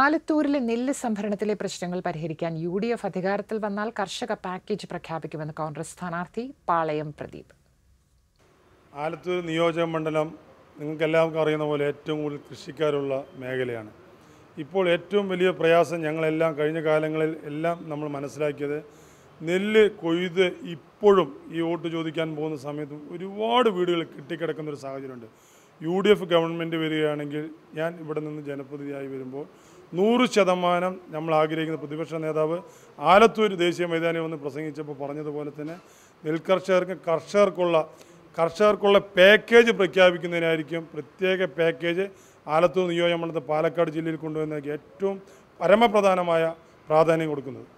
ആലത്തൂരിലെ നെല്ല് സംഭരണത്തിലെ പ്രശ്നങ്ങൾ പരിഹരിക്കാൻ യു ഡി എഫ് അധികാരത്തിൽ വന്നാൽ കർഷക പാക്കേജ് പ്രഖ്യാപിക്കുമെന്ന് കോൺഗ്രസ് സ്ഥാനാർത്ഥി പാളയം പ്രദീപ് ആലത്തൂർ നിയോജക മണ്ഡലം നിങ്ങൾക്കെല്ലാവർക്കും അറിയുന്ന പോലെ ഏറ്റവും കൂടുതൽ കൃഷിക്കാരുള്ള മേഖലയാണ് ഇപ്പോൾ ഏറ്റവും വലിയ പ്രയാസം ഞങ്ങളെല്ലാം കഴിഞ്ഞ കാലങ്ങളിൽ എല്ലാം നമ്മൾ മനസ്സിലാക്കിയത് നെല്ല് കൊയ്ത് ഇപ്പോഴും ഈ വോട്ട് ചോദിക്കാൻ പോകുന്ന സമയത്ത് ഒരുപാട് വീടുകൾ കിട്ടിക്കിടക്കുന്ന ഒരു സാഹചര്യമുണ്ട് യു ഡി എഫ് ഗവൺമെൻറ് വരികയാണെങ്കിൽ ഞാൻ ഇവിടെ നിന്ന് ജനപ്രതിനിധിയായി വരുമ്പോൾ നൂറ് ശതമാനം നമ്മൾ ആഗ്രഹിക്കുന്ന പ്രതിപക്ഷ നേതാവ് ആലത്തൂർ ദേശീയ മൈതാനി വന്ന് പ്രസംഗിച്ചപ്പോൾ പറഞ്ഞതുപോലെ തന്നെ നെൽകർഷകർക്ക് കർഷകർക്കുള്ള കർഷകർക്കുള്ള പാക്കേജ് പ്രഖ്യാപിക്കുന്നതിനായിരിക്കും പ്രത്യേക പാക്കേജ് ആലത്തൂർ നിയോജക നിയോജകമണ്ഡലത്തെ പാലക്കാട് ജില്ലയിൽ കൊണ്ടുവരുന്ന ഏറ്റവും പരമപ്രധാനമായ പ്രാധാന്യം കൊടുക്കുന്നത്